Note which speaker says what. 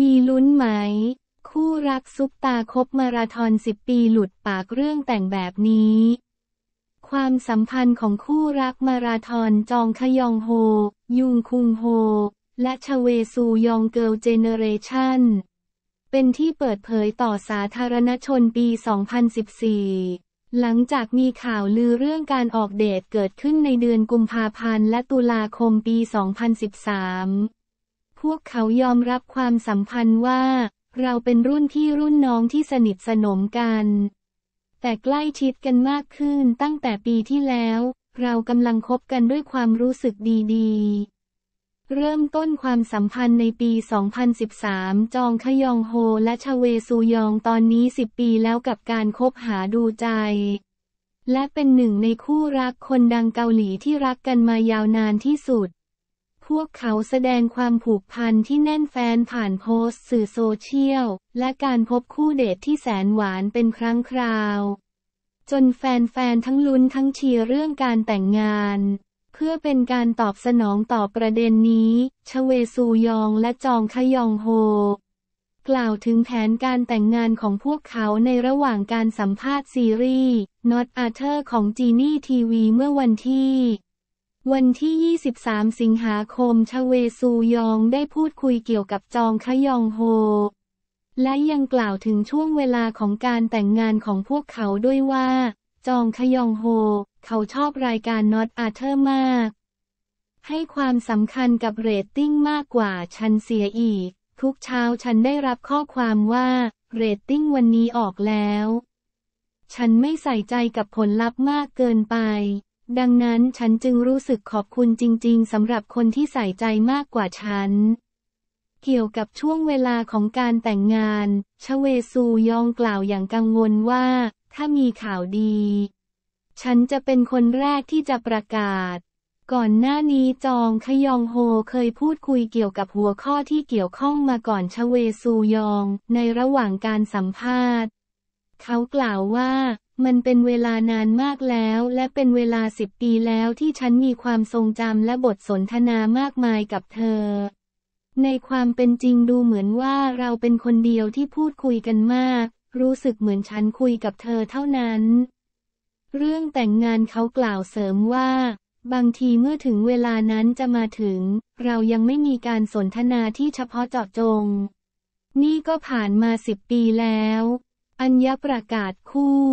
Speaker 1: มีลุ้นไหม คู่รักซุปตาคบมาราธอนสิบปีหลุดปากเรื่องแต่งแบบนี้ ความสัมพันธ์ของคู่รักมาราธอนจองขยองโฮ ยุงคุงโฮ และชเวซูยองเกิลเจเนเรชั่นเป็นที่เปิดเผยต่อสาธารณชนปี 2014 หลังจากมีข่าวลือเรื่องการออกเดทเกิดขึ้นในเดือนกุมภาพันธ์และตุลาคมปี 2013วกเขายอมรับความสัมพันธ์ว่า เราเป็นรุ่นพี่รุ่นน้องที่สนิทสนมกัน แต่ใกล้ชิดกันมากขึ้นตั้งแต่ปีที่แล้ว เรากำลังคบกันด้วยความรู้สึกดี ๆ เริ่มต้นความสัมพันธ์ในปี 2013 จองขยองโฮและชเวซูยองตอนนี้ 10 ปีแล้วกับการคบหาดูใจ และเป็นหนึ่งในคู่รักคนดังเกาหลีที่รักกันมายาวนานที่สุดพวกเขาแสดงความผูกพันที่แน่นแฟนผ่านโพสต์สื่อโซเชียลและการพบคู่เดทที่แสนหวานเป็นครั้งคราว จนแฟนๆทั้งลุ้นทั้งเชียร์เรื่องการแต่งงาน เพื่อเป็นการตอบสนองต่อประเด็นนี้ ชเวซูยองและจองขยองโฮ กล่าวถึงแผนการแต่งงานของพวกเขาในระหว่างการสัมภาษณ์ซีรีส์ Not Arthur ของจีนี่ทีวีเมื่อวันที่วันที่ 23 สิงหาคมชเวซูยอง ได้พูดคุยเกี่ยวกับจองขยองโฮ และยังกล่าวถึงช่วงเวลาของการแต่งงานของพวกเขาด้วยว่า จองขยองโฮ เขาชอบรายการน็อตอาเธอร์มาก ให้ความสำคัญกับเรตติ้งมากกว่า ฉันเสียอีก ทุกเช้าฉันได้รับข้อความว่า เรตติ้งวันนี้ออกแล้ว ฉันไม่ใส่ใจกับผลลัพธ์มากเกินไปดังนั้นฉันจึงรู้สึกขอบคุณจริง ๆสำหรับคนที่ใส่ใจมากกว่าฉัน เกี่ยวกับช่วงเวลาของการแต่งงานชเวซูยองกล่าวอย่างกังวลว่า ถ้ามีข่าวดี ฉันจะเป็นคนแรกที่จะประกาศ ก่อนหน้านี้จองขยองโฮเคยพูดคุยเกี่ยวกับหัวข้อที่เกี่ยวข้องมาก่อนชเวซูยอง ในระหว่างการสัมภาษณ์ เขากล่าวว่ามันเป็นเวลานานมากแล้วและเป็นเวลาสิบปีแล้วที่ฉันมีความทรงจำและบทสนทนามากมายกับเธอ ในความเป็นจริงดูเหมือนว่าเราเป็นคนเดียวที่พูดคุยกันมาก รู้สึกเหมือนฉันคุยกับเธอเท่านั้น เรื่องแต่งงานเขากล่าวเสริมว่า บางทีเมื่อถึงเวลานั้นจะมาถึง เรายังไม่มีการสนทนาที่เฉพาะเจาะจง นี่ก็ผ่านมาสิบปีแล้ว อัญญประกาศคู่